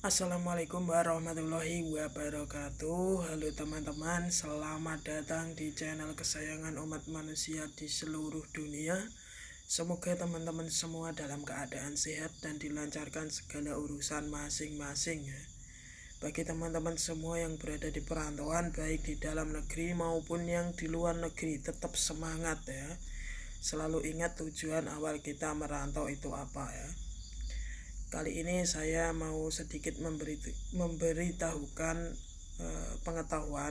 Assalamualaikum warahmatullahi wabarakatuh Halo teman-teman Selamat datang di channel kesayangan umat manusia di seluruh dunia Semoga teman-teman semua dalam keadaan sehat Dan dilancarkan segala urusan masing-masing ya. Bagi teman-teman semua yang berada di perantauan Baik di dalam negeri maupun yang di luar negeri Tetap semangat ya Selalu ingat tujuan awal kita merantau itu apa ya Kali ini saya mau sedikit memberi memberitahukan e, pengetahuan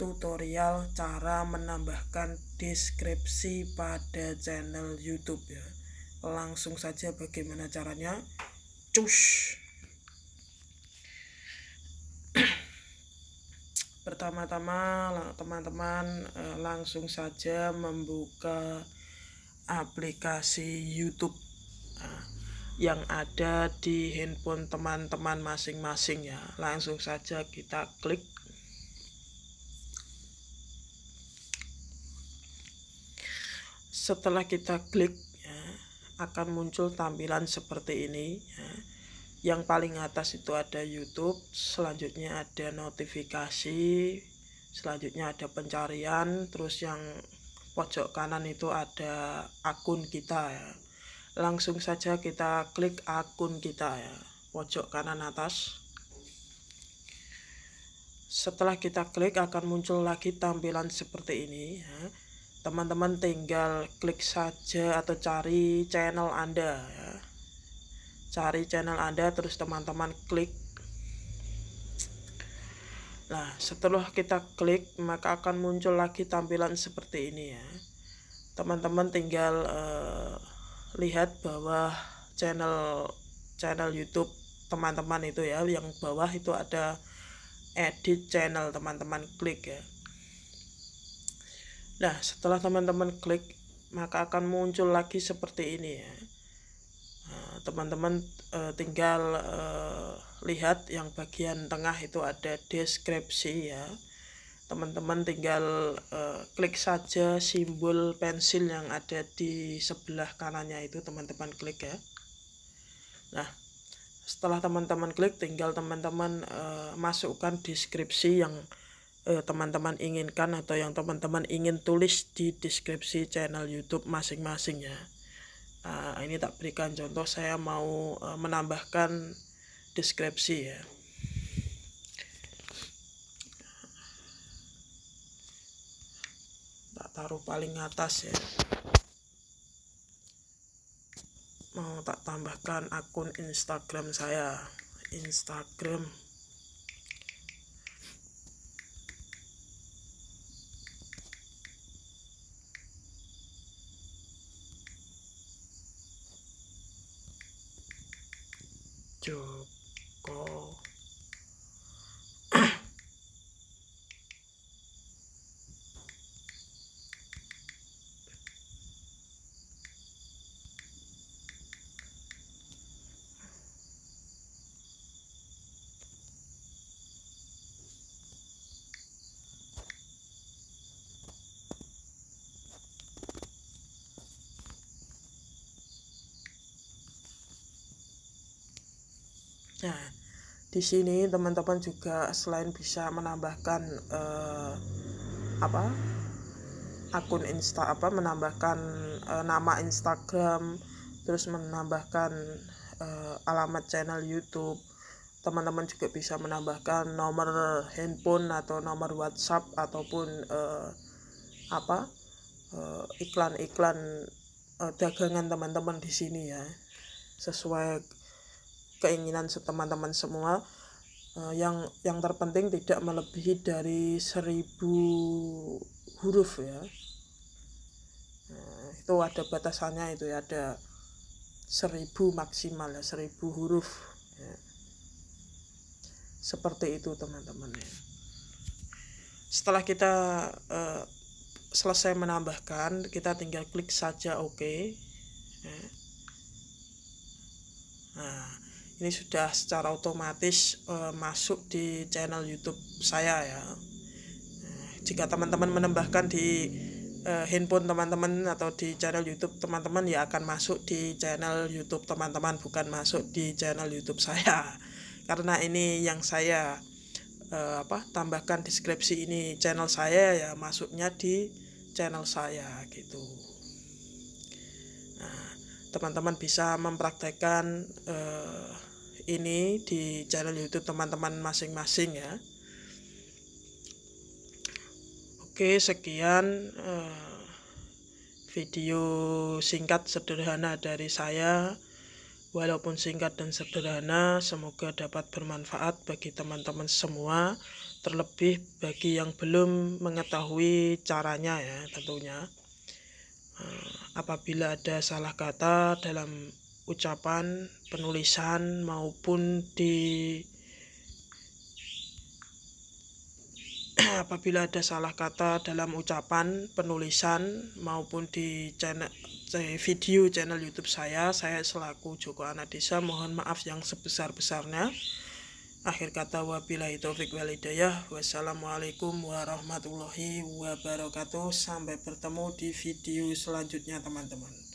tutorial cara menambahkan deskripsi pada channel YouTube ya. Langsung saja bagaimana caranya. Cus. Pertama-tama teman-teman eh, langsung saja membuka aplikasi YouTube yang ada di handphone teman-teman masing-masing ya langsung saja kita klik setelah kita klik ya, akan muncul tampilan seperti ini ya. yang paling atas itu ada YouTube selanjutnya ada notifikasi selanjutnya ada pencarian terus yang pojok kanan itu ada akun kita ya langsung saja kita klik akun kita ya pojok kanan atas setelah kita klik akan muncul lagi tampilan seperti ini ya. teman-teman ya. tinggal klik saja atau cari channel anda ya. cari channel anda terus teman-teman klik nah setelah kita klik maka akan muncul lagi tampilan seperti ini ya teman-teman tinggal uh, lihat bahwa channel channel YouTube teman-teman itu ya yang bawah itu ada edit channel teman-teman klik ya nah setelah teman-teman klik maka akan muncul lagi seperti ini ya nah, teman-teman e, tinggal e, lihat yang bagian tengah itu ada deskripsi ya teman-teman tinggal uh, klik saja simbol pensil yang ada di sebelah kanannya itu teman-teman klik ya nah setelah teman-teman klik tinggal teman-teman uh, masukkan deskripsi yang eh, teman-teman uh, inginkan atau yang teman-teman ingin tulis di deskripsi channel YouTube masing-masing ya nah, ini tak berikan contoh saya mau menambahkan deskripsi ya taruh paling atas ya mau tak tambahkan akun Instagram saya Instagram Joe Nah, di sini teman-teman juga selain bisa menambahkan uh, apa akun insta apa menambahkan uh, nama Instagram, terus menambahkan uh, alamat channel YouTube. Teman-teman juga bisa menambahkan nomor handphone atau nomor WhatsApp ataupun uh, apa iklan-iklan dagangan teman-teman di sini ya sesuai keinginan teman-teman semua uh, yang yang terpenting tidak melebihi dari seribu huruf ya nah, itu ada batasannya itu ya ada seribu maksimal ya seribu huruf ya. seperti itu teman-teman ya setelah kita uh, selesai menambahkan kita tinggal klik saja oke okay. ya. nah ini sudah secara otomatis uh, masuk di channel YouTube saya ya. Nah, jika teman-teman menambahkan di uh, handphone teman-teman atau di channel YouTube teman-teman ya akan masuk di channel YouTube teman-teman bukan masuk di channel YouTube saya karena ini yang saya uh, apa tambahkan deskripsi ini channel saya ya masuknya di channel saya gitu nah, teman-teman bisa mempraktekkan uh, ini di channel YouTube teman-teman masing-masing ya. Oke, sekian uh, video singkat sederhana dari saya. Walaupun singkat dan sederhana, semoga dapat bermanfaat bagi teman-teman semua, terlebih bagi yang belum mengetahui caranya ya tentunya. Eh, apabila ada salah kata dalam ucapan, penulisan maupun di apabila ada salah kata dalam ucapan, penulisan maupun di channel eh, video channel YouTube saya, saya selaku Joko Anadisa mohon maaf yang sebesar-besarnya. Akhir kata wabillahi taufik walidayah. Wassalamualaikum warahmatullahi wabarakatuh. Sampai bertemu di video selanjutnya teman-teman.